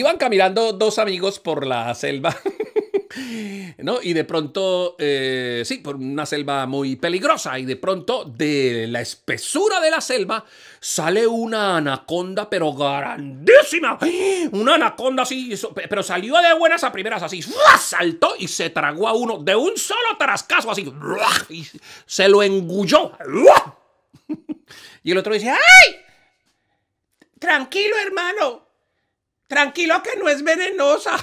iban caminando dos amigos por la selva. ¿No? Y de pronto, eh, sí, por una selva muy peligrosa, y de pronto de la espesura de la selva sale una anaconda, pero grandísima. Una anaconda así, pero salió de buenas a primeras así. Saltó y se tragó a uno de un solo tarascazo así. se lo engulló. Y el otro dice, ¡ay! Tranquilo, hermano. Tranquilo que no es venenosa.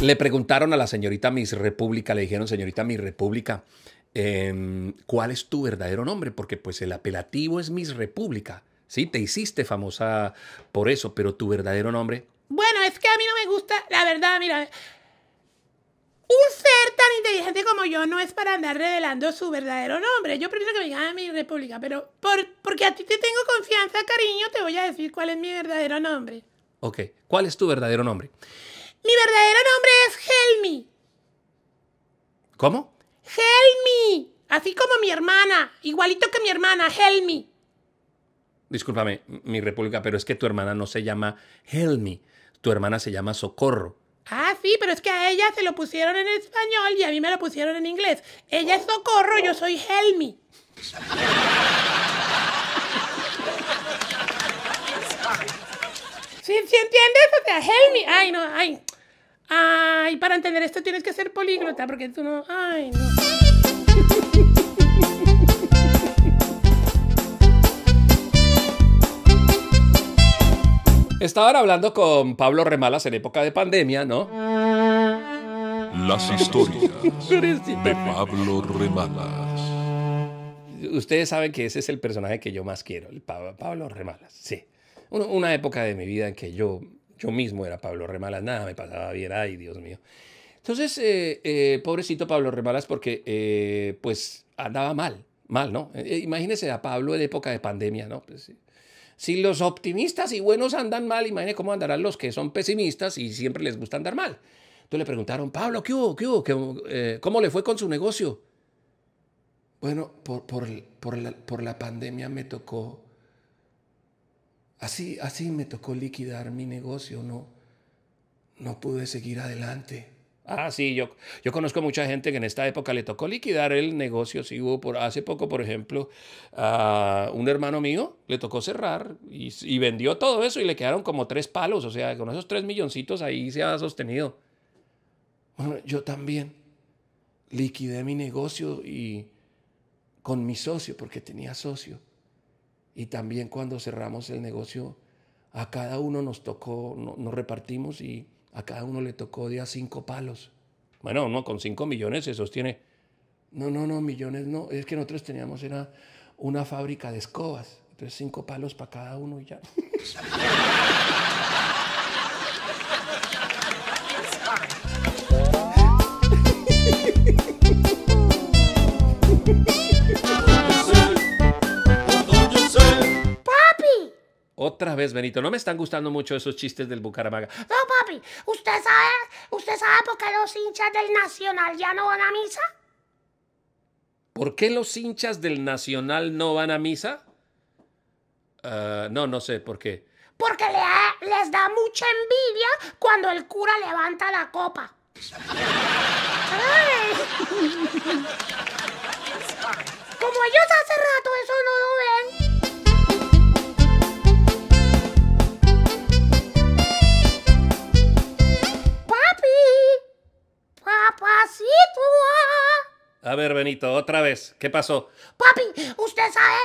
Le preguntaron a la señorita Miss República, le dijeron, señorita Miss República, em, ¿cuál es tu verdadero nombre? Porque pues el apelativo es Miss República. Sí, te hiciste famosa por eso, pero tu verdadero nombre. Bueno, es que a mí no me gusta, la verdad, mira, un ser tan inteligente como yo no es para andar revelando su verdadero nombre. Yo prefiero que me diga a mi república, pero por, porque a ti te tengo confianza, cariño, te voy a decir cuál es mi verdadero nombre. Ok, ¿cuál es tu verdadero nombre? Mi verdadero nombre es Helmi. ¿Cómo? Helmi. Así como mi hermana, igualito que mi hermana, Helmi. Discúlpame, mi república, pero es que tu hermana no se llama Helmi, tu hermana se llama Socorro. Ah, sí, pero es que a ella se lo pusieron en español y a mí me lo pusieron en inglés. Ella es Socorro, yo soy Helmi. ¿Sí, entiendes? O sea, Helmi. Ay, no, ay. Ay, para entender esto tienes que ser políglota porque tú no... Ay, no. Estaban hablando con Pablo Remalas en época de pandemia, ¿no? Las historias de Pablo Remalas. Ustedes saben que ese es el personaje que yo más quiero, el Pablo Remalas, sí. Una época de mi vida en que yo, yo mismo era Pablo Remalas, nada me pasaba bien, ay Dios mío. Entonces, eh, eh, pobrecito Pablo Remalas, porque eh, pues andaba mal, mal, ¿no? imagínense a Pablo en época de pandemia, ¿no? Pues, sí. Si los optimistas y buenos andan mal, imagínense cómo andarán los que son pesimistas y siempre les gusta andar mal. Entonces le preguntaron, Pablo, ¿qué hubo? ¿Qué hubo? Eh, ¿Cómo le fue con su negocio? Bueno, por, la, por la pandemia me tocó, así, así me tocó liquidar mi negocio, no, no pude seguir adelante. Ah, sí, yo, yo conozco mucha gente que en esta época le tocó liquidar el negocio. hubo por, hace poco, por ejemplo, a ah, un hermano mío le tocó cerrar y, vendió todo eso y le quedaron como tres palos. O sea, con esos tres milloncitos ahí se ha sostenido. Bueno, yo también liquidé mi negocio y con mi socio, porque tenía socio. Y también cuando cerramos el negocio, a cada uno nos tocó, nos repartimos y a cada uno le tocó día cinco palos. Bueno, no, con cinco millones se sostiene. No, no, no, millones no. Es que nosotros teníamos era una fábrica de escobas. Entonces cinco palos para cada uno y ya. Otra vez, Benito. No me están gustando mucho esos chistes del Bucaramanga. No, papi. ¿Usted sabe, usted sabe por qué los hinchas del Nacional ya no van a misa? ¿Por qué los hinchas del Nacional no van a misa? Ah, no, no sé por qué. Porque les da mucha envidia cuando el cura levanta la copa. Como ellos hace rato eso no lo ven. ¿ah? A ver, Benito, otra vez. ¿Qué pasó? Papi, ¿usted sabe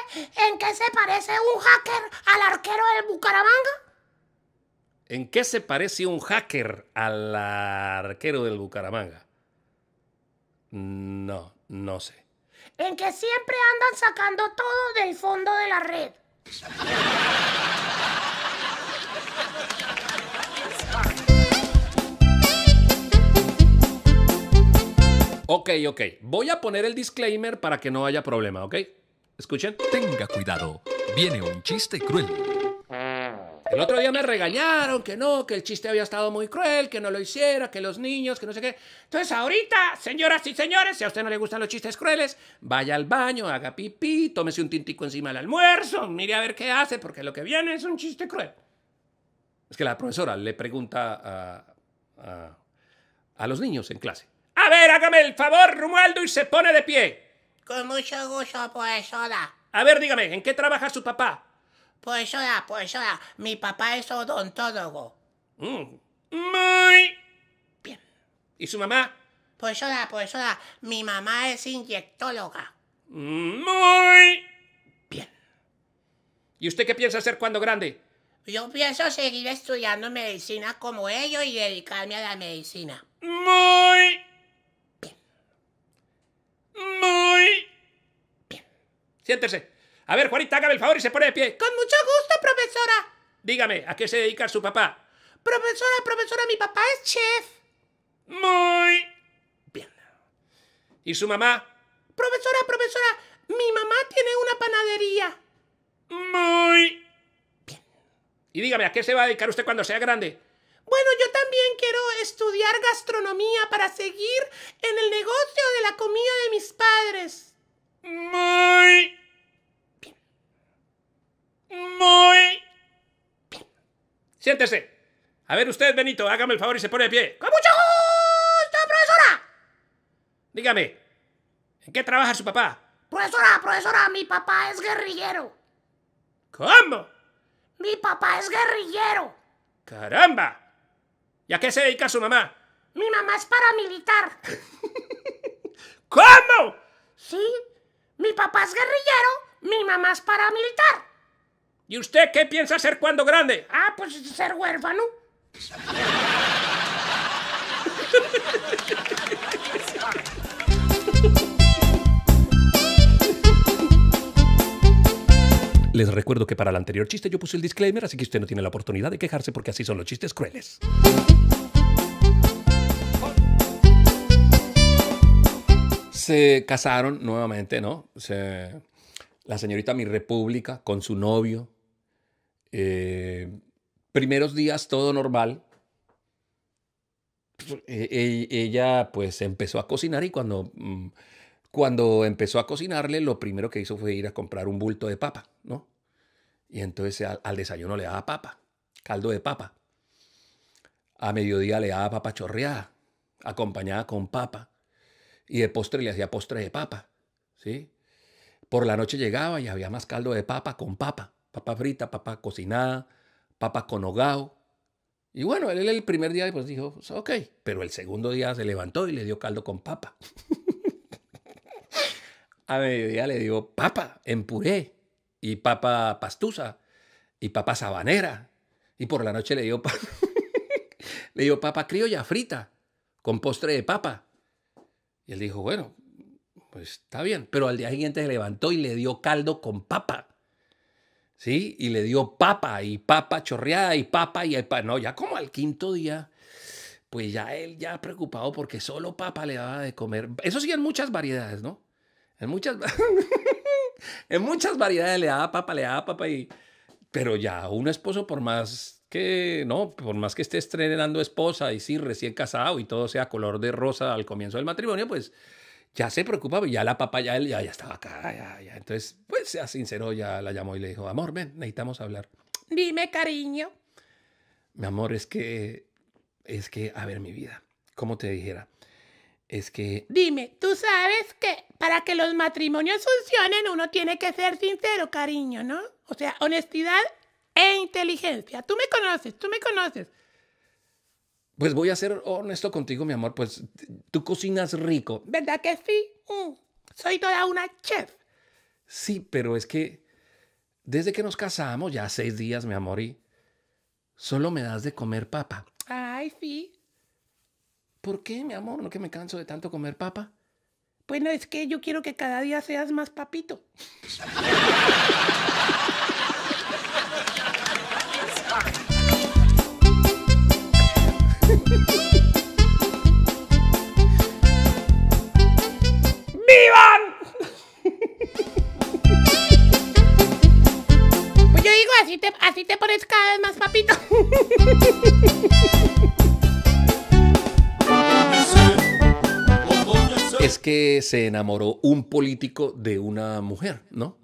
en qué se parece un hacker al arquero del Bucaramanga? ¿En qué se parece un hacker al arquero del Bucaramanga? No, no sé. En que siempre andan sacando todo del fondo de la red. Ok, ok. Voy a poner el disclaimer para que no haya problema, ¿ok? Escuchen. Tenga cuidado. Viene un chiste cruel. El otro día me regañaron que no, que el chiste había estado muy cruel, que no lo hiciera, que los niños, que no sé qué. Entonces ahorita, señoras y señores, si a usted no le gustan los chistes crueles, vaya al baño, haga pipí, tómese un tintico encima del almuerzo, mire a ver qué hace, porque lo que viene es un chiste cruel. Es que la profesora le pregunta a, a, a los niños en clase. A ver, hágame el favor, Romualdo, y se pone de pie. Con mucho gusto, profesora. A ver, dígame, ¿en qué trabaja su papá? pues pues profesora, mi papá es odontólogo. Mm, muy bien. ¿Y su mamá? pues pues profesora, mi mamá es inyectóloga. Muy bien. ¿Y usted qué piensa hacer cuando grande? Yo pienso seguir estudiando medicina como ellos y dedicarme a la medicina. Muy muy bien. Siéntese. A ver, Juanita, hágame el favor y se pone de pie. Con mucho gusto, profesora. Dígame, ¿a qué se dedica su papá? Profesora, profesora, mi papá es chef. Muy bien. ¿Y su mamá? Profesora, profesora, mi mamá tiene una panadería. Muy bien. Y dígame, ¿a qué se va a dedicar usted cuando sea grande? bueno, yo también quiero estudiar gastronomía para seguir en el negocio de la comida de mis padres. Muy bien. Muy bien. Siéntese. A ver usted, Benito, hágame el favor y se pone de pie. ¡Con mucho gusto, profesora! Dígame, ¿en qué trabaja su papá? Profesora, profesora, mi papá es guerrillero. ¿Cómo? Mi papá es guerrillero. ¡Caramba! ¿Y a qué se dedica su mamá? Mi mamá es paramilitar. ¿Cómo? Sí, mi papá es guerrillero, mi mamá es paramilitar. ¿Y usted qué piensa hacer cuando grande? Ah, pues ser huérfano. Les recuerdo que para el anterior chiste yo puse el disclaimer, así que usted no tiene la oportunidad de quejarse porque así son los chistes crueles. Se casaron nuevamente, ¿no? La señorita Mi República con su novio. Eh, primeros días todo normal. Pues, e, e, ella pues empezó a cocinar y cuando... Mm, cuando empezó a cocinarle, lo primero que hizo fue ir a comprar un bulto de papa, ¿no? Y entonces al, desayuno le daba papa, caldo de papa. A mediodía le daba papa chorreada, acompañada con papa. Y de postre le hacía postre de papa. ¿sí? Por la noche llegaba y había más caldo de papa con papa. Papa frita, papa cocinada, papa con hogado. Y bueno, él el primer día pues dijo, pues, ok, pero el segundo día se levantó y le dio caldo con papa. a mediodía le dio papa en puré y papa pastusa, y papa sabanera, y por la noche le dio, le dio papa criolla frita, con postre de papa. Y él dijo, bueno, pues está bien, pero al día siguiente se levantó y le dio caldo con papa. ¿Sí? Y le dio papa y papa chorreada y papa y papa. No, ya como al quinto día, pues ya él ya preocupado porque solo papa le daba de comer. Eso sí en muchas variedades, ¿no? En muchas... en muchas variedades le da papa, le da papa y... Pero ya un esposo, por más que, no, por más que esté estrenando esposa y sí, recién casado y todo sea color de rosa al comienzo del matrimonio, pues ya se preocupaba, ya la papa ya, ya, ya estaba acá, ya, ya. Entonces, pues, sea sincero, ya la llamó y le dijo, amor, ven, necesitamos hablar. Dime, cariño. Mi amor, es que, es que, a ver, mi vida, como te dijera, es que... Dime, tú sabes que para que los matrimonios funcionen uno tiene que ser sincero, cariño, ¿no? O sea, honestidad e inteligencia. Tú me conoces, tú me conoces. Pues voy a ser honesto contigo, mi amor, pues tú cocinas rico. ¿Verdad que sí? Mm, soy toda una chef. Sí, pero es que desde que nos casamos, ya seis días, mi amor, y solo me das de comer papa. Ay, sí, ¿Por qué, mi amor? ¿No que me canso de tanto comer papa? Bueno, pues es que yo quiero que cada día seas más papito. ¡Vivan! Pues yo digo, así te, así te pones cada vez más papito. es que se enamoró un político de una mujer, ¿no?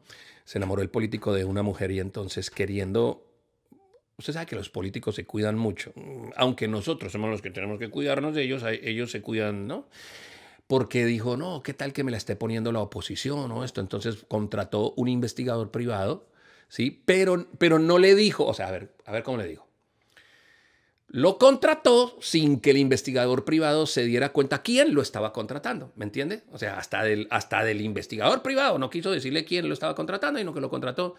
Se enamoró el político de una mujer y entonces queriendo... Usted sabe que los políticos se cuidan mucho, aunque nosotros somos los que tenemos que cuidarnos de ellos, ellos se cuidan, ¿no? Porque dijo, no, ¿qué tal que me la esté poniendo la oposición o esto? Entonces contrató un investigador privado, ¿sí? Pero, pero no le dijo, o sea, a ver, a ver cómo le dijo lo contrató sin que el investigador privado se diera cuenta quién lo estaba contratando, ¿me entiende? O sea, hasta del, hasta del investigador privado no quiso decirle quién lo estaba contratando, sino que lo contrató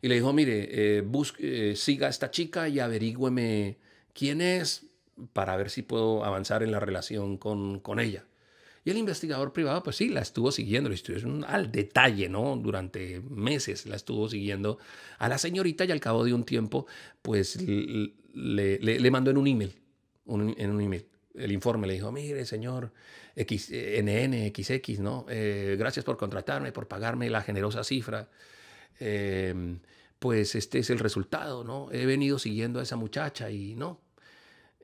y le dijo, mire, eh, eh, siga a esta chica y averigüeme quién es para ver si puedo avanzar en la relación con, con ella. Y el investigador privado, pues sí, la estuvo siguiendo, la estuvo al detalle, ¿no? Durante meses la estuvo siguiendo a la señorita y al cabo de un tiempo, pues le, le, mandó en un email, un, en un email, el informe. Le dijo, mire, señor X, eh, ¿no? Eh, gracias por contratarme, por pagarme la generosa cifra. Em, pues este es el resultado, ¿no? He venido siguiendo a esa muchacha y no,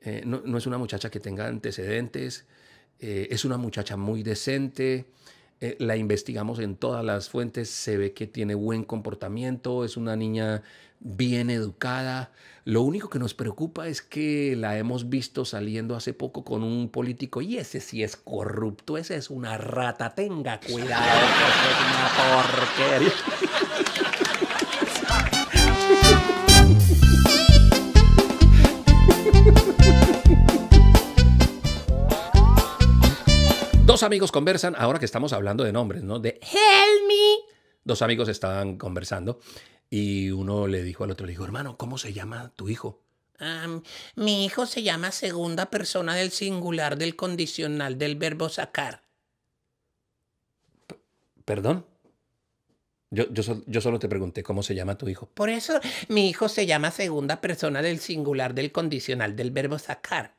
eh, no, es una muchacha que tenga antecedentes, es una muchacha muy decente, la investigamos en todas las fuentes, se ve que tiene buen comportamiento, es una niña bien educada, lo único que nos preocupa es que la hemos visto saliendo hace poco con un político y ese sí es corrupto, ese es una rata, tenga cuidado, es una porquería. Dos amigos conversan, ahora que estamos hablando de nombres, ¿no? De Helmi. Dos amigos estaban conversando y uno le dijo al otro, le dijo, hermano, ¿cómo se llama tu hijo? mi hijo se llama segunda persona del singular del condicional del verbo sacar. ¿Perdón? Yo, solo te pregunté cómo se llama tu hijo. Por eso mi hijo se llama segunda persona del singular del condicional del verbo sacar.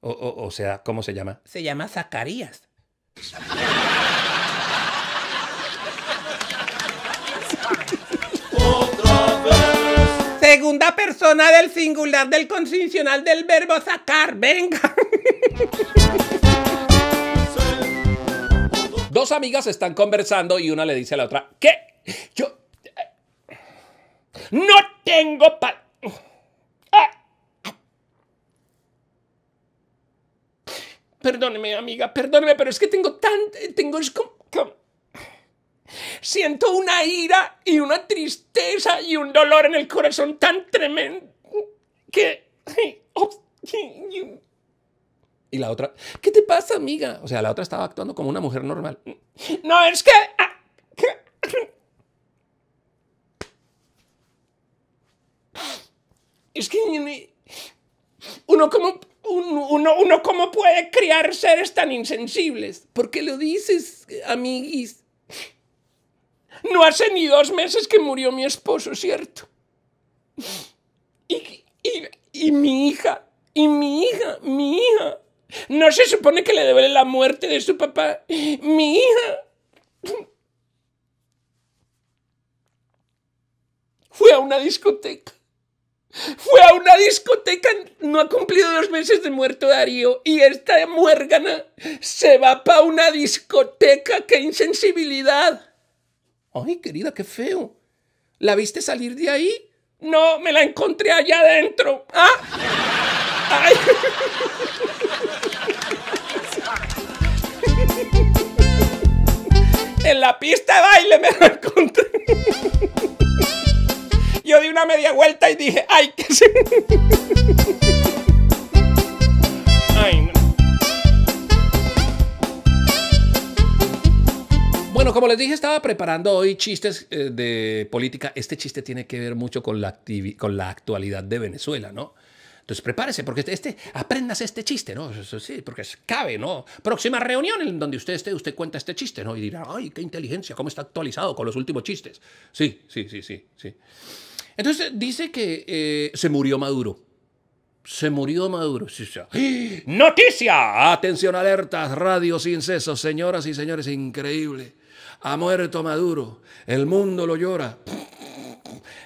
O, o, o sea, ¿cómo se llama? Se llama Zacarías. segunda persona del singular del constitucional del verbo sacar. Venga. Dos amigas están conversando y una le dice a la otra, ¿qué? Yo... Eh, no tengo pa... Ah. Perdóneme, amiga, perdóneme, pero es que tengo tan... Tengo... Siento una ira y una tristeza y un dolor en el corazón tan tremendo que... Oh, y la otra, ¿qué te pasa, amiga? O sea, la otra estaba actuando como una mujer normal. No, es que... Ah, es que uno como, uno, uno puede criar seres tan insensibles. ¿Por qué lo dices, amiguis? No hace ni dos meses que murió mi esposo, ¿cierto? Y, mi hija, y mi hija, mi hija. No se supone que le debe la muerte de su papá. Mi hija. Fue a una discoteca. Fue a una discoteca, no ha cumplido dos meses de muerto Darío y esta muérgana se va para una discoteca. ¡Qué insensibilidad! Ay, querida, qué feo. ¿La viste salir de ahí? No, me la encontré allá adentro. ¿Ah? En la pista de baile me la encontré. Yo di una media vuelta y dije, ay, qué... Bueno, como les dije, estaba preparando hoy chistes eh, de política. Este chiste tiene que ver mucho con la, con la actualidad de Venezuela, ¿no? Entonces prepárese, porque este, este aprendas este chiste, ¿no? Sí, porque cabe, ¿no? Próxima reunión en donde usted esté, usted cuenta este chiste, ¿no? Y dirá, ay, qué inteligencia, cómo está actualizado con los últimos chistes. Sí, sí, sí, sí, sí. Entonces dice que eh, se murió Maduro. Se murió Maduro. ¡Ah! Noticia. Atención, alertas, radio sin ceso, señoras y señores, increíble. Ha muerto Maduro. El mundo lo llora.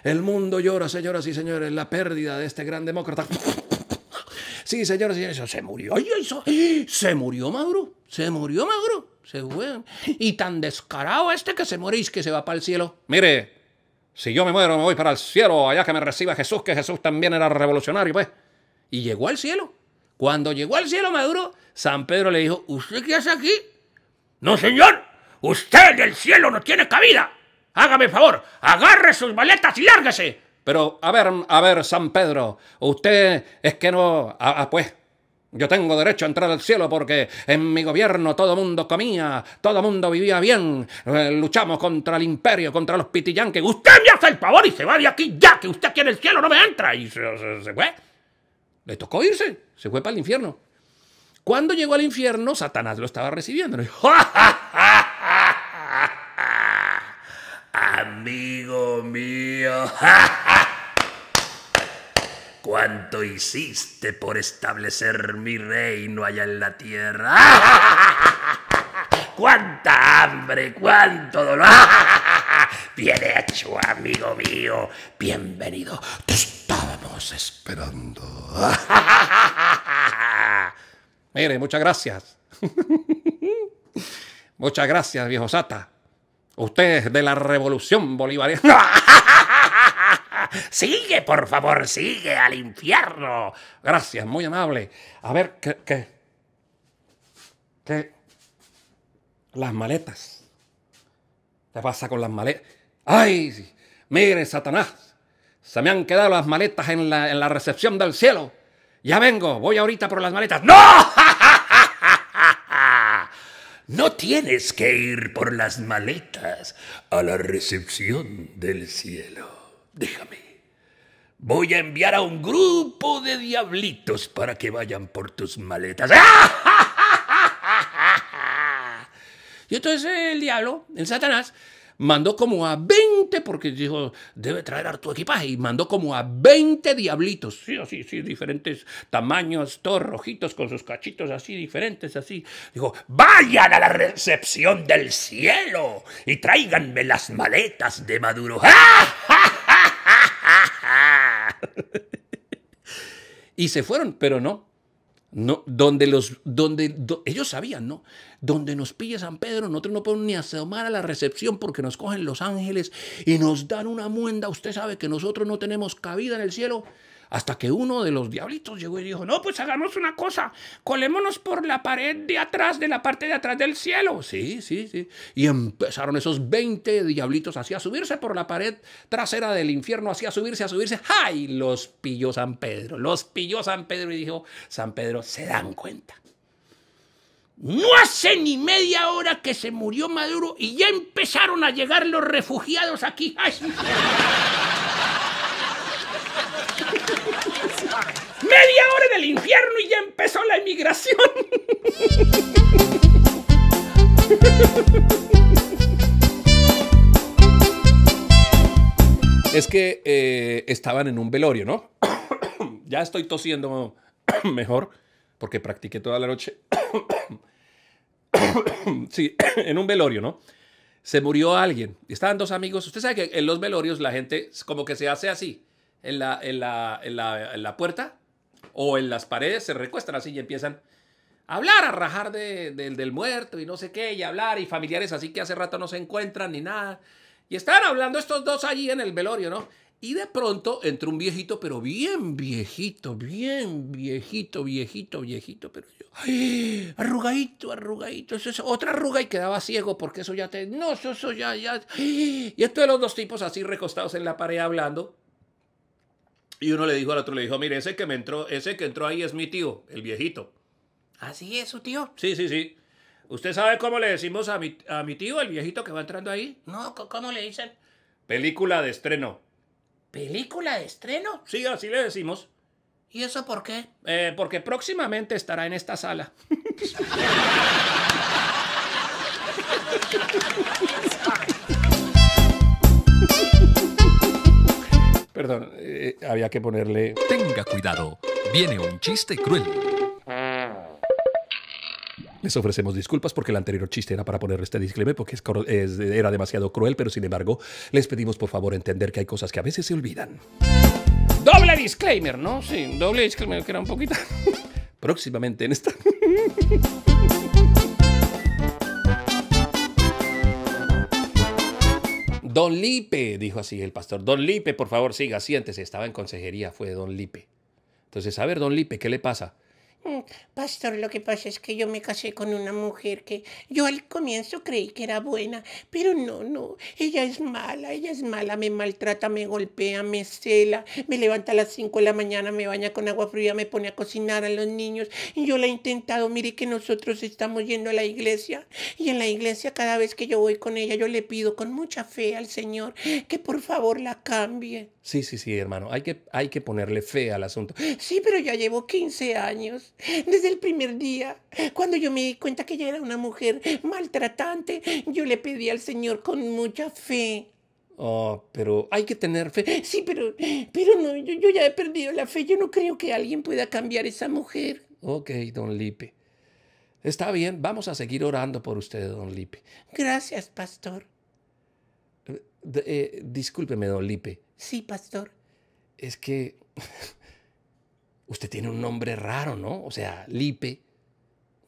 El mundo llora, señoras y señores, la pérdida de este gran demócrata. Sí, señoras y señores, se murió. se murió Maduro. Se murió Maduro. Se Y tan descarado este que se morís que se va para el cielo. Mire, si yo me muero, me voy para el cielo. Allá que me reciba Jesús, que Jesús también era revolucionario, pues. Y llegó al cielo. Cuando llegó al cielo Maduro, San Pedro le dijo, ¿usted qué hace aquí? No, señor. Usted el cielo no tiene cabida. Hágame favor, agarre sus maletas y lárguese! Pero, a ver, a ver, San Pedro, usted es que no... Ah, pues, yo tengo derecho a entrar al cielo porque en mi gobierno todo mundo comía, todo mundo vivía bien, eh, luchamos contra el imperio, contra los pitillanques. Usted me hace el favor y se va de aquí ya, que usted quiere en el cielo no me entra. Y se, fue. Le tocó irse, se fue para el infierno. Cuando llegó al infierno, Satanás lo estaba recibiendo. amigo mío. ¿Cuánto hiciste por establecer mi reino allá en la tierra? ¡Cuánta hambre! ¡Cuánto dolor! Bien hecho, amigo mío. Bienvenido. Te estábamos esperando. Mire, muchas gracias. muchas gracias, viejo Sata es de la revolución bolivariana. sigue, por favor, sigue al infierno. Gracias, muy amable. A ver, ¿qué? ¿Qué? Las maletas. ¿Qué pasa con las maletas? ¡Ay! Mire, Satanás. Se me han quedado las maletas en la, en la recepción del cielo. Ya vengo, voy ahorita por las maletas. ¡No! No tienes que ir por las maletas a la recepción del cielo. Déjame. Voy a enviar a un grupo de diablitos para que vayan por tus maletas. ¡Ah! Y entonces el diablo, el Satanás, mandó como a 20, porque dijo, debe traer tu equipaje, y mandó como a 20 diablitos, sí, así, sí, diferentes tamaños, todos rojitos, con sus cachitos así, diferentes, así. Dijo, vayan a la recepción del cielo y tráiganme las maletas de Maduro. y se fueron, pero no, no, donde los, donde, ellos sabían, ¿no? Donde nos pille San Pedro, nosotros no podemos ni asomar a la recepción porque nos cogen los ángeles y nos dan una muenda. Usted sabe que nosotros no tenemos cabida en el cielo. Hasta que uno de los diablitos llegó y dijo, no, pues hagamos una cosa, colémonos por la pared de atrás, de la parte de atrás del cielo. Sí, sí, sí. Y empezaron esos 20 diablitos así a subirse por la pared trasera del infierno, así a subirse, a subirse. ¡Ay! Los pilló San Pedro, los pilló San Pedro y dijo, San Pedro, se dan cuenta. No hace ni media hora que se murió Maduro y ya empezaron a llegar los refugiados aquí. ¡Ay! media hora en el infierno y ya empezó la emigración. Es que eh, estaban en un velorio, ¿no? ya estoy tosiendo mejor porque practiqué toda la noche. sí, en un velorio, ¿no? Se murió alguien. Estaban dos amigos. Usted sabe que en los velorios la gente como que se hace así. en la, en la puerta o en las paredes, se recuestan así y empiezan a hablar, a rajar del muerto y no sé qué, y hablar, y familiares así que hace rato no se encuentran ni nada. Y están hablando estos dos allí en el velorio, ¿no? Y de pronto entró un viejito, pero bien viejito, bien viejito, viejito, viejito, pero yo, ¡ay! arrugadito, arrugadito, eso es otra arruga y quedaba ciego porque eso ya te, no, eso, ya, ya, y esto los dos tipos así recostados en la pared hablando, y uno le dijo al otro, le dijo, mire, ese que me entró, ese que entró ahí es mi tío, el viejito. ¿Así es su tío? Sí, sí, sí. ¿Usted sabe cómo le decimos a mi, tío, el viejito que va entrando ahí? No, ¿cómo le dicen? Película de estreno. ¿Película de estreno? Sí, así le decimos. ¿Y eso por qué? Eh, porque próximamente estará en esta sala. Perdón, eh, había que ponerle... Tenga cuidado, viene un chiste cruel. Les ofrecemos disculpas porque el anterior chiste era para poner este disclaimer porque era demasiado cruel, pero sin embargo les pedimos por favor entender que hay cosas que a veces se olvidan. Doble disclaimer, ¿no? Sí, doble disclaimer que era un poquito... Próximamente en esta... Don Lipe, dijo así el pastor. Don Lipe, por favor, siga, siéntese. Estaba en consejería, fue Don Lipe. Entonces, a ver, Don Lipe, ¿qué le pasa? Mm, pastor, lo que pasa es que yo me casé con una mujer que yo al comienzo creí que era buena, pero no, no, ella es mala, ella es mala, me maltrata, me golpea, me cela, me levanta a las 5 de la mañana, me baña con agua fría, me pone a cocinar a los niños. Y yo la he intentado, mire que nosotros estamos yendo a la iglesia y en la iglesia cada vez que yo voy con ella, yo le pido con mucha fe al Señor que por favor la cambie. Sí, sí, sí, hermano, hay que, hay que ponerle fe al asunto. Sí, pero ya llevo 15 años, desde el primer día, cuando yo me di cuenta que ella era una mujer maltratante, yo le pedí al Señor con mucha fe. Oh, pero hay que tener fe. Sí, pero, pero no, yo, ya he perdido la fe, yo no creo que alguien pueda cambiar esa mujer. Ok, don Lipe. Está bien, vamos a seguir orando por usted, don Lipe. Gracias, pastor. Eh, eh, discúlpeme, don Lipe. Sí, pastor. Es que usted tiene un nombre raro, ¿no? O sea, Lipe.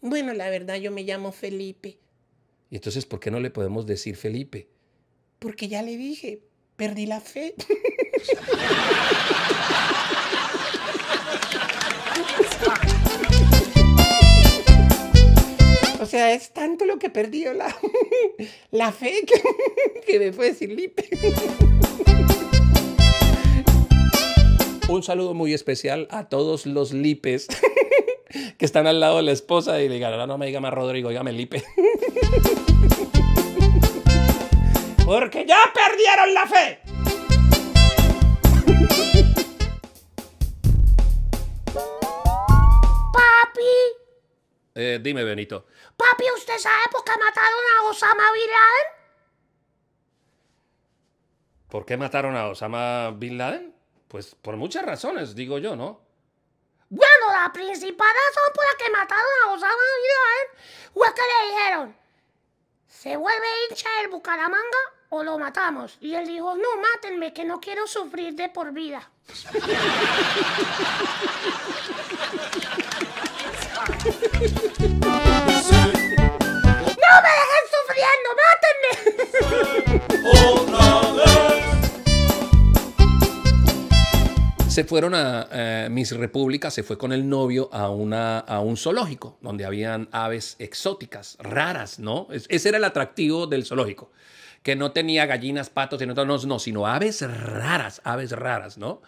Bueno, la verdad yo me llamo Felipe. ¿Y entonces por qué no le podemos decir Felipe? Porque ya le dije, perdí la fe. O sea, es tanto lo que perdí la, la fe que, que me fue decir Lipe. Un saludo muy especial a todos los lipes que están al lado de la esposa y le digan, ahora no me diga más Rodrigo, dígame lipe. Porque ya perdieron la fe. Papi. Eh, dime, Benito. Papi, ¿usted sabe por qué mataron a Osama Bin Laden? ¿Por qué mataron a Osama Bin Laden? Pues por muchas razones, digo yo, ¿no? Bueno, la principal razón por la que mataron a Osama Bin Laden. fue que le dijeron, ¿se vuelve hincha el Bucaramanga o lo matamos? Y él dijo, no, mátenme, que no quiero sufrir de por vida. ¡No me dejen sufriendo! ¡Mátenme! Se fueron a eh, Miss República, se fue con el novio a, un zoológico, donde habían aves exóticas, raras, ¿no? ese era el atractivo del zoológico, que no tenía gallinas, patos, no, no, sino aves raras, aves raras, ¿no?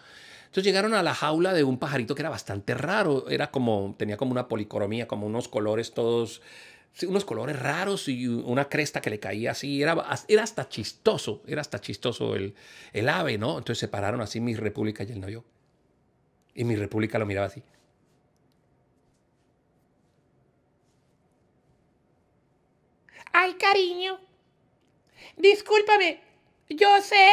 Entonces llegaron a la jaula de un pajarito que era bastante raro, era como, tenía como una policromía, como unos colores todos unos colores raros y una cresta que le caía así. Era, era hasta chistoso, era hasta chistoso el, ave, ¿no? Entonces separaron así mi república y el novio Y mi república lo miraba así. Ay, cariño. Discúlpame. Yo sé,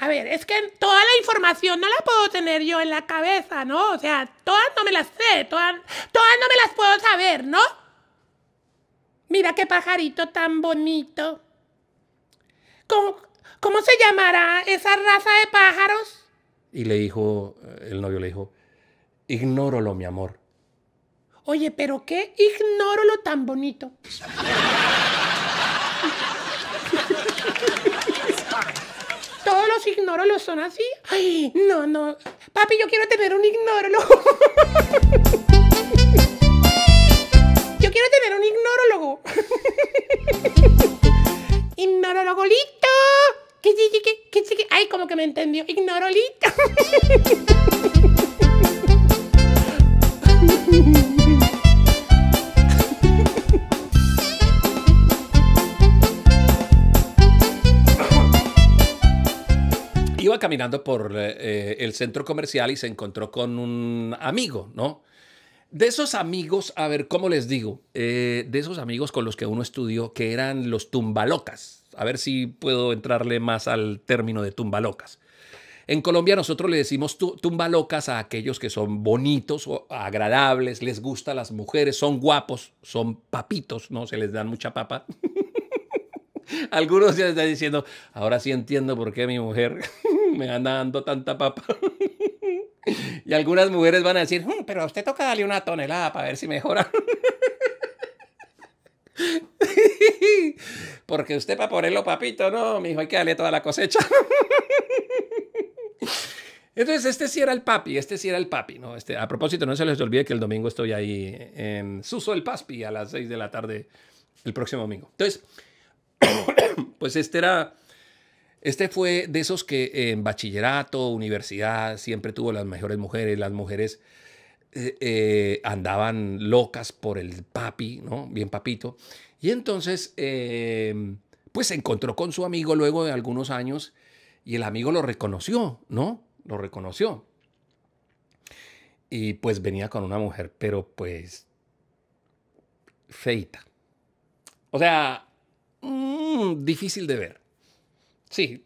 a ver, es que toda la información no la puedo tener yo en la cabeza, ¿no? O sea, todas no me las sé, todas, todas no me las puedo saber, ¿no? Mira qué pajarito tan bonito. ¿Cómo, ¿Cómo, se llamará esa raza de pájaros? Y le dijo, el novio le dijo, ignórolo, mi amor. Oye, pero qué ignórolo tan bonito. Todos los ignórolos son así. Ay, no, no. Papi, yo quiero tener un ignórolo. quiero tener un ignorólogo. ignorólogo listo. Ay, como que me entendió. Ignorolito. Iba caminando por eh, eh, el centro comercial y se encontró con un amigo, ¿no? de esos amigos, a ver, ¿cómo les digo? Eh, de esos amigos con los que uno estudió, que eran los tumbalocas. A ver si puedo entrarle más al término de tumbalocas. En Colombia nosotros le decimos tumbalocas a aquellos que son bonitos o agradables, les gustan las mujeres, son guapos, son papitos, ¿no? Se les dan mucha papa. Algunos ya están diciendo, ahora sí entiendo por qué mi mujer me anda dando tanta papa. Y algunas mujeres van a decir, hmm, pero a usted toca darle una tonelada para ver si mejora. Porque usted para ponerlo papito, no, dijo hay que darle toda la cosecha. Entonces, este sí era el papi, este sí era el papi, ¿no? Este, a propósito, no se les olvide que el domingo estoy ahí en Suso el Paspi a las 6 de la tarde el próximo domingo. Entonces, pues este era este fue de esos que en bachillerato, universidad, siempre tuvo las mejores mujeres, las mujeres eh, eh, andaban locas por el papi, ¿no? Bien papito. Y entonces, em, pues se encontró con su amigo luego de algunos años y el amigo lo reconoció, ¿no? Lo reconoció. Y pues venía con una mujer, pero pues feita. O sea, mm, difícil de ver. Sí,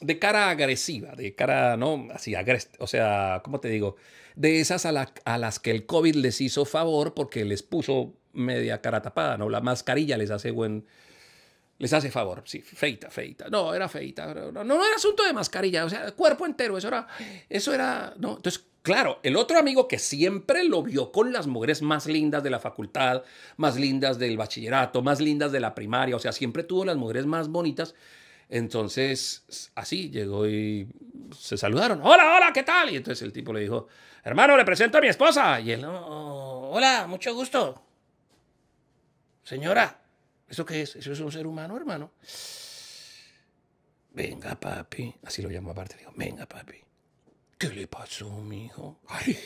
de cara agresiva, de cara, ¿no? Así, agres o sea, ¿cómo te digo? De esas a, a, las que el COVID les hizo favor porque les puso media cara tapada, ¿no? La mascarilla les hace buen... Les hace favor, sí, feita, feita. No, era feita. No, no, era asunto de mascarilla, o sea, cuerpo entero, eso era, eso era, ¿no? Entonces, Claro, el otro amigo que siempre lo vio con las mujeres más lindas de la facultad, más lindas del bachillerato, más lindas de la primaria, o sea, siempre tuvo las mujeres más bonitas, entonces, así llegó y se saludaron. Hola, hola, ¿qué tal? Y entonces el tipo le dijo, hermano, le presento a mi esposa. Y él, no, oh, oh, hola, mucho gusto. Señora, ¿eso qué es? ¿Eso es un ser humano, hermano? Venga, papi. Así lo llamo aparte. Le digo, venga, papi. ¿Qué le pasó, mi hijo? Ay,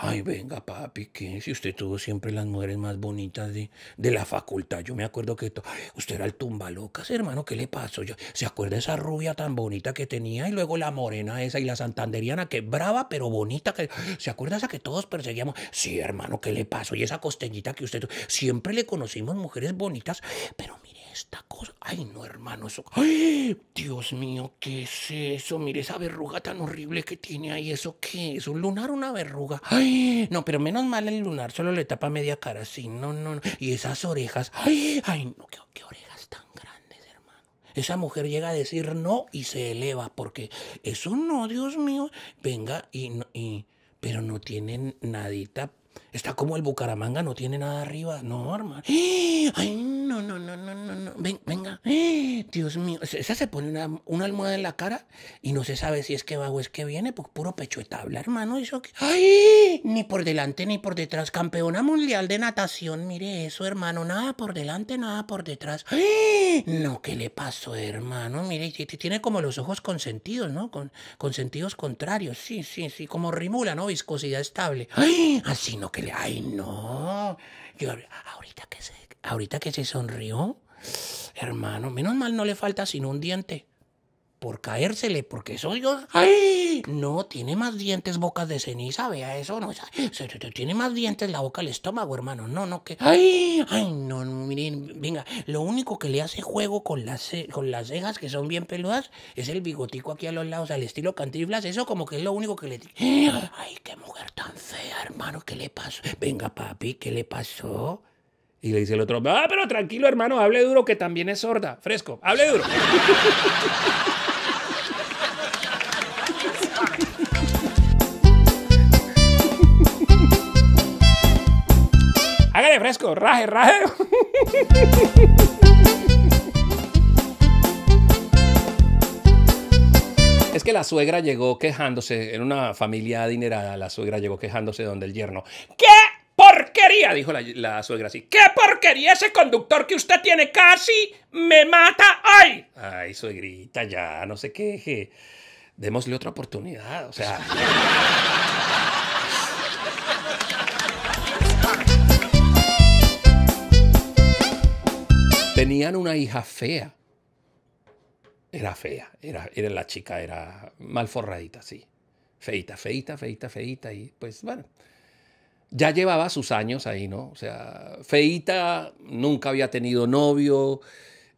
ay, venga, papi, que si usted tuvo siempre las mujeres más bonitas de, la facultad. Yo me acuerdo que usted era el tumba locas, hermano, ¿qué le pasó? ¿Se acuerda esa rubia tan bonita que tenía? Y luego la morena esa y la santanderiana, que brava, pero bonita. Que... ¿Se acuerda esa que todos perseguíamos? Sí, hermano, ¿qué le pasó? Y esa costellita que usted... Siempre le conocimos mujeres bonitas, pero esta cosa. Ay, no, hermano, eso. ¡Ay! Dios mío, ¿qué es eso? Mire esa verruga tan horrible que tiene ahí. ¿Eso qué es? ¿Un lunar una verruga? ¡Ay! No, pero menos mal el lunar solo le tapa media cara. Sí, no, no, no. Y esas orejas. ¡Ay! ¡Ay, no! ¿Qué, orejas tan grandes, hermano? Esa mujer llega a decir no y se eleva porque eso no, Dios mío. Venga y. y pero no tienen nadita Está como el Bucaramanga, no tiene nada arriba. No, hermano. Ay, no, no, no, no, no, no. venga. Dios mío. Esa se pone una, almohada en la cara y no se sabe si es que va o es que viene, pues puro pecho de tabla, hermano. Eso que... Ay, ni por delante ni por detrás. Campeona mundial de natación, mire eso, hermano. Nada por delante, nada por detrás. Ay, no, ¿qué le pasó, hermano? Mire, tiene como los ojos con sentidos ¿no? Con, sentidos contrarios. Sí, sí, sí. Como rimula, ¿no? Viscosidad estable. Ay, así no ¡Ay, no! ahorita, que se, ahorita que se sonrió, hermano, menos mal no le falta sino un diente por caérsele, porque eso yo. ¡Ay! No, tiene más dientes, bocas de ceniza, vea eso, no. tiene más dientes la boca el estómago, hermano. No, no, que. ¡Ay! ¡Ay! No, miren, venga, lo único que le hace juego con las, con las cejas que son bien peludas es el bigotico aquí a los lados, al estilo cantiflas. Eso como que es lo único que le. ¡Ay, qué mujer tan fea, hermano! ¿Qué le pasó? Venga, papi, ¿qué le pasó? Y le dice el otro, ah, pero tranquilo hermano, hable duro que también es sorda. Fresco, hable duro. Hágale fresco, raje, raje. Es que la suegra llegó quejándose, en una familia adinerada, la suegra llegó quejándose donde el yerno. ¿Qué porquería! dijo la, suegra así. ¡Qué porquería ese conductor que usted tiene! ¡Casi me mata! ¡Ay! Ay, suegrita, ya, no sé queje. Démosle otra oportunidad, o sea. Tenían una hija fea. Era fea, era, era la chica, era mal forradita, sí. Feita, feita, feita, feita, y pues bueno ya llevaba sus años ahí, ¿no? O sea, Feita nunca había tenido novio,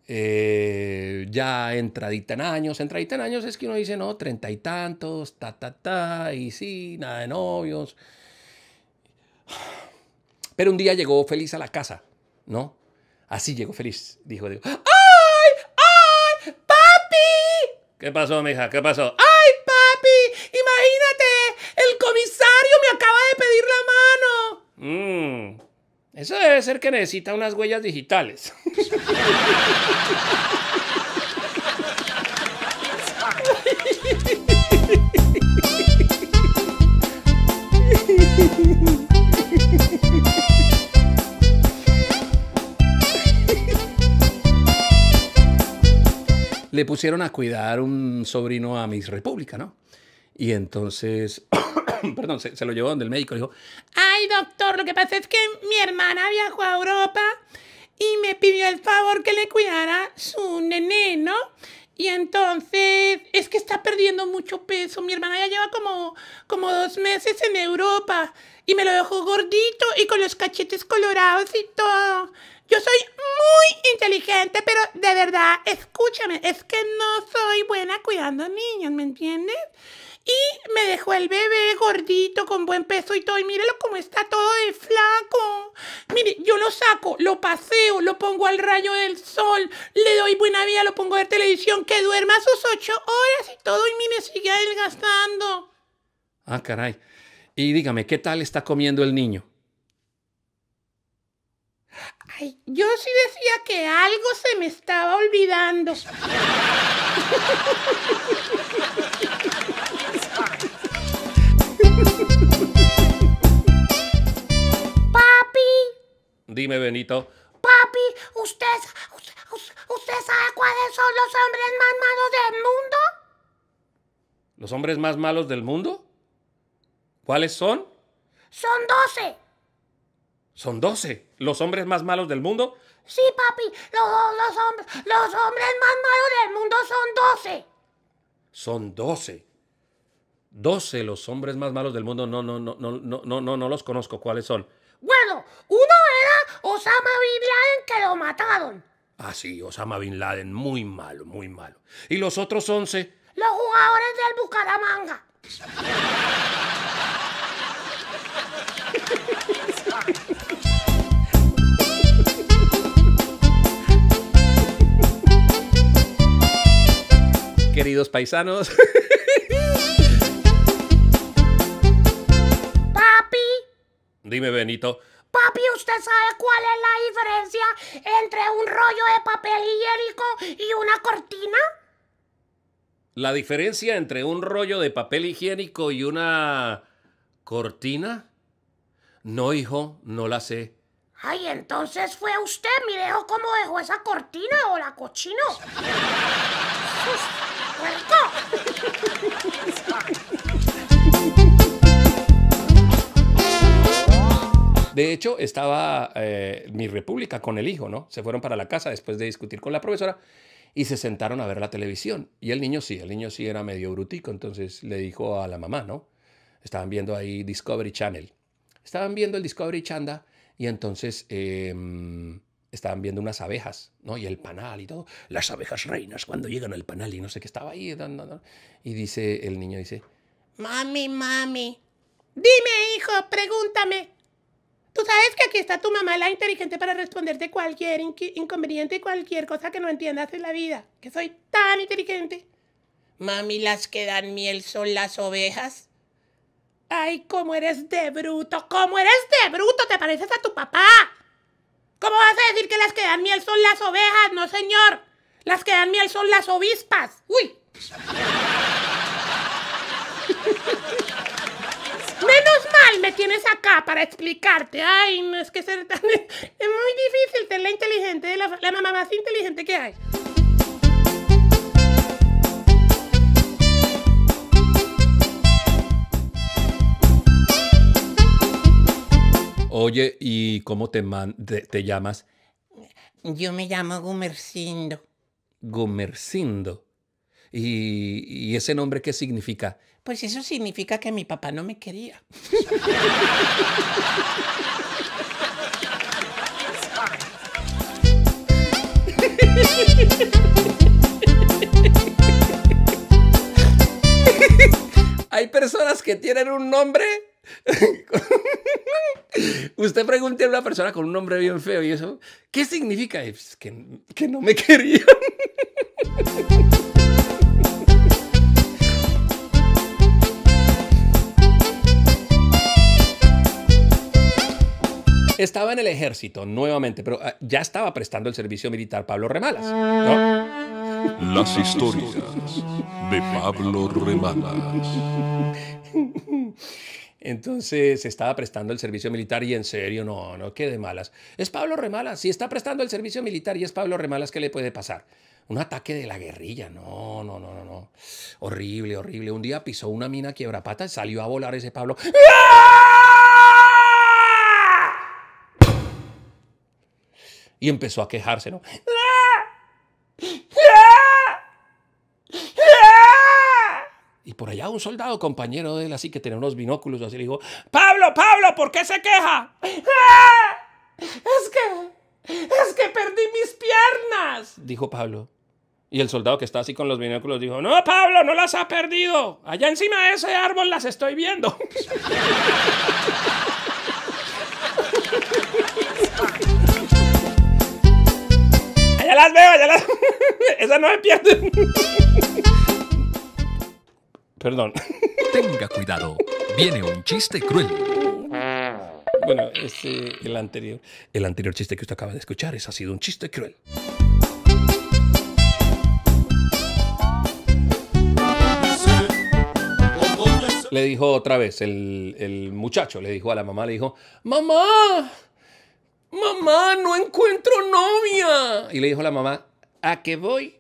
eh, ya entradita en años, entradita en años es que uno dice, no, treinta y tantos, ta, ta, ta, y sí, nada de novios. Pero un día llegó feliz a la casa, ¿no? Así llegó feliz, dijo, ¡ay, ay, papi! ¿Qué pasó, mija? ¿Qué pasó? Eso debe ser que necesita unas huellas digitales. Le pusieron a cuidar un sobrino a Miss República, ¿no? Y entonces perdón, se, lo llevó donde el médico. y dijo, ay doctor, lo que pasa es que mi hermana viajó a Europa y me pidió el favor que le cuidara su nené, ¿no? Y entonces es que está perdiendo mucho peso. Mi hermana ya lleva como, como dos meses en Europa y me lo dejó gordito y con los cachetes colorados y todo. Yo soy muy inteligente, pero de verdad, escúchame, es que no soy buena cuidando niños, ¿me entiendes? Y me dejó el bebé gordito, con buen peso y todo. Y mírelo cómo está todo de flaco. Mire, yo lo saco, lo paseo, lo pongo al rayo del sol, le doy buena vida, lo pongo a ver televisión, que duerma sus ocho horas y todo. Y mire, sigue adelgazando. Ah, caray. Y dígame, ¿qué tal está comiendo el niño? Ay, yo sí decía que algo se me estaba olvidando. Dime, Benito. Papi, ¿usted, usted, sabe cuáles son los hombres más malos del mundo? ¿Los hombres más malos del mundo? ¿Cuáles son? Son doce. ¿Son doce ¿Los hombres más malos del mundo? Sí, papi, los, los, hombres, los hombres más malos del mundo son doce. Son doce. Doce los hombres más malos del mundo. No, no, no, no, no, no, no, no los conozco. ¿Cuáles son? Bueno, uno Osama Bin Laden que lo mataron. Ah, sí, Osama Bin Laden, muy malo, muy malo. ¿Y los otros 11? Los jugadores del Bucaramanga. Queridos paisanos. Papi. Dime, Benito. Papi, ¿usted sabe cuál es la diferencia entre un rollo de papel higiénico y una cortina? ¿La diferencia entre un rollo de papel higiénico y una cortina? No, hijo, no la sé. Ay, entonces fue usted, Mire cómo dejó esa cortina o la cochino. De hecho, estaba eh, mi república con el hijo, ¿no? Se fueron para la casa después de discutir con la profesora y se sentaron a ver la televisión. Y el niño sí, el niño sí era medio brutico, entonces le dijo a la mamá, ¿no? Estaban viendo ahí Discovery Channel. Estaban viendo el Discovery Chanda y entonces em, estaban viendo unas abejas, ¿no? Y el panal y todo. Las abejas reinas cuando llegan al panal y no sé qué estaba ahí. dando, Y dice, el niño dice, mami, mami, dime hijo, pregúntame. Tú sabes que aquí está tu mamá, la inteligente, para responderte cualquier inconveniente y cualquier cosa que no entiendas en la vida. Que soy tan inteligente. Mami, las que dan miel son las ovejas. Ay, cómo eres de bruto, cómo eres de bruto, te pareces a tu papá. ¿Cómo vas a decir que las que dan miel son las ovejas? No, señor. Las que dan miel son las obispas. Uy. Menos mal me tienes acá para explicarte. Ay, no es que ser tan... Es muy difícil ser la inteligente, la, mamá más inteligente que hay. Oye, ¿y cómo te, te, llamas? Yo me llamo Gumercindo. Gumercindo. ¿Y, ¿Y, ese nombre qué significa? Pues eso significa que mi papá no me quería. Hay personas que tienen un nombre. Usted pregunte a una persona con un nombre bien feo y eso, ¿qué significa? Pues, que, no me quería. Estaba en el ejército, nuevamente, pero ah, ya estaba prestando el servicio militar Pablo Remalas, Las historias de Pablo Remalas. Entonces estaba prestando el servicio militar y en serio, no, no, qué de malas. Es Pablo Remalas, si está prestando el servicio militar y es Pablo Remalas, ¿qué le puede pasar? Un ataque de la guerrilla, no, no, no, no, no. Horrible, horrible. Un día pisó una mina quiebrapata y salió a volar ese Pablo. ¡Ah! y empezó a quejarse, ¿no? Y por allá un soldado compañero de él, así que tenía unos binóculos, así le dijo, Pablo, Pablo, ¿por qué se queja? Es que, es que perdí mis piernas, dijo Pablo. Y el soldado que está así con los binóculos dijo, no, Pablo, no las ha perdido. Allá encima de ese árbol las estoy viendo. ya las veo, ya las. Esa no me pierde. Perdón. Tenga cuidado, viene un chiste cruel. Bueno, este, el anterior, el anterior chiste que usted acaba de escuchar, es ha sido un chiste cruel. Le dijo otra vez el, el muchacho, le dijo a la mamá, le dijo, mamá, mamá, no encuentro novia. Y le dijo la mamá, a que voy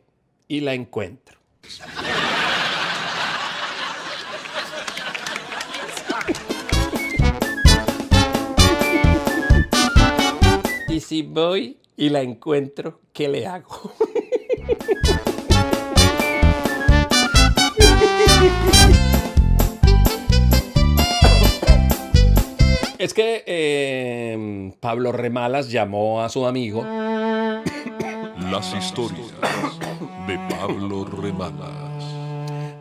y la encuentro. y si voy y la encuentro, ¿qué le hago? Es que em, Pablo Remalas llamó a su amigo. Las historias de Pablo Remalas.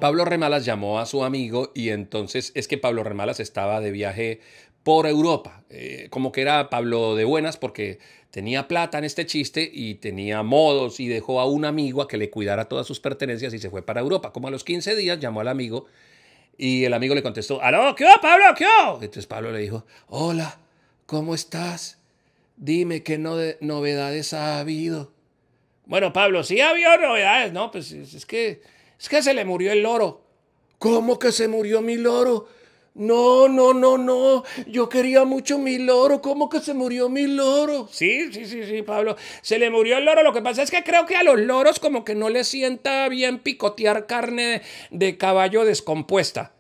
Pablo Remalas llamó a su amigo y entonces es que Pablo Remalas estaba de viaje por Europa. Eh, como que era Pablo de buenas porque tenía plata en este chiste y tenía modos y dejó a un amigo a que le cuidara todas sus pertenencias y se fue para Europa. Como a los 15 días llamó al amigo y el amigo le contestó, ¡Aló! ¿Qué va, Pablo? ¿Qué Entonces Pablo le dijo, hola, ¿cómo estás? Dime qué no novedades ha habido. Bueno, Pablo, sí ha habido novedades, ¿no? Pues es que, es que se le murió el loro. ¿Cómo que se murió mi loro? No, no, no, no. Yo quería mucho mi loro. ¿Cómo que se murió mi loro? Sí, sí, sí, sí, Pablo. Se le murió el loro. Lo que pasa es que creo que a los loros como que no les sienta bien picotear carne de, caballo descompuesta.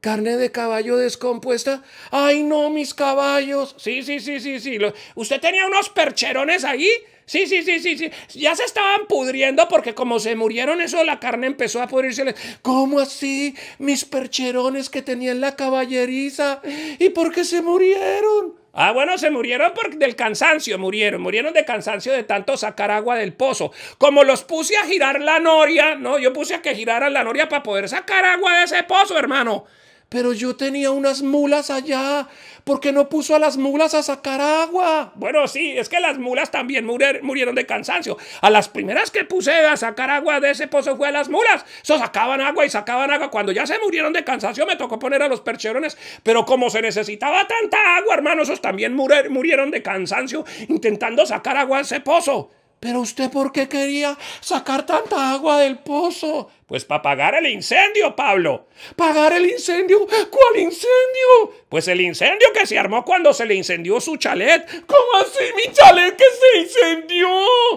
¿Carne de caballo descompuesta? ¡Ay, no, mis caballos! Sí, sí, sí, sí, sí. ¿Usted tenía unos percherones ahí? Sí, sí, sí, sí, sí. Ya se estaban pudriendo porque como se murieron eso, la carne empezó a pudrirse. ¿Cómo así? Mis percherones que tenían la caballeriza. ¿Y por qué se murieron? Ah, bueno, se murieron por, del cansancio, murieron, murieron de cansancio de tanto sacar agua del pozo. Como los puse a girar la noria, no, yo puse a que giraran la noria para poder sacar agua de ese pozo, hermano. Pero yo tenía unas mulas allá. porque no puso a las mulas a sacar agua? Bueno, sí, es que las mulas también murieron de cansancio. A las primeras que puse a sacar agua de ese pozo fue a las mulas. So, sacaban agua y sacaban agua. Cuando ya se murieron de cansancio me tocó poner a los percherones. Pero como se necesitaba tanta agua, hermanos, esos también murieron de cansancio intentando sacar agua a ese pozo. Pero usted por qué quería sacar tanta agua del pozo? Pues para pagar el incendio, Pablo. ¿Pagar el incendio? ¿Cuál incendio? Pues el incendio que se armó cuando se le incendió su chalet. ¿Cómo así mi chalet que se incendió?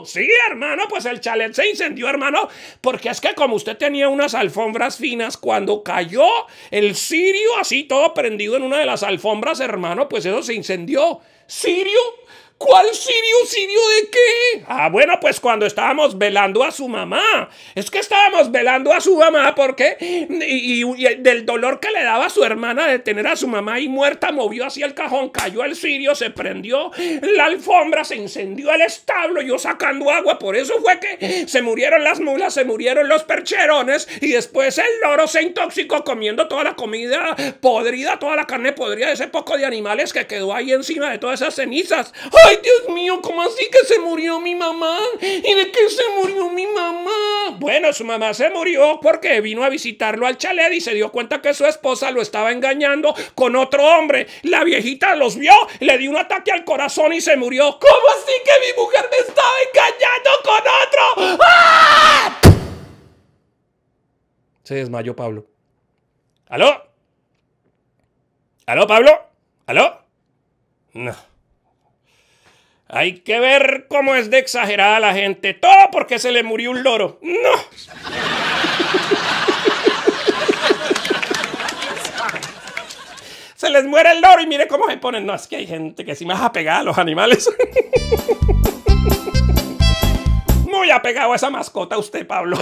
Sí, hermano, pues el chalet se incendió, hermano, porque es que como usted tenía unas alfombras finas, cuando cayó el cirio así todo prendido en una de las alfombras, hermano, pues eso se incendió. ¿Sirio? ¿Cuál sirio, sirio de qué? Ah, bueno, pues cuando estábamos velando a su mamá. Es que estábamos velando a su mamá porque y, y, del dolor que le daba a su hermana de tener a su mamá ahí muerta, movió hacia el cajón, cayó el sirio, se prendió la alfombra, se incendió el establo, yo sacando agua. Por eso fue que se murieron las mulas, se murieron los percherones y después el loro se intoxicó comiendo toda la comida podrida, toda la carne podrida de ese poco de animales que quedó ahí encima de todas esas cenizas. ¡Ay! Ay, Dios mío, ¿cómo así que se murió mi mamá? ¿Y de qué se murió mi mamá? Bueno, su mamá se murió porque vino a visitarlo al chalet y se dio cuenta que su esposa lo estaba engañando con otro hombre. La viejita los vio, le dio un ataque al corazón y se murió. ¿Cómo así que mi mujer me estaba engañando con otro? ¡Ah! Se desmayó Pablo. ¿Aló? ¿Aló, Pablo? ¿Aló? No. Hay que ver cómo es de exagerada la gente. Todo porque se le murió un loro. No. se les muere el loro y mire cómo se ponen. No, es que hay gente que sí más apegada a los animales. Muy apegado a esa mascota usted, Pablo.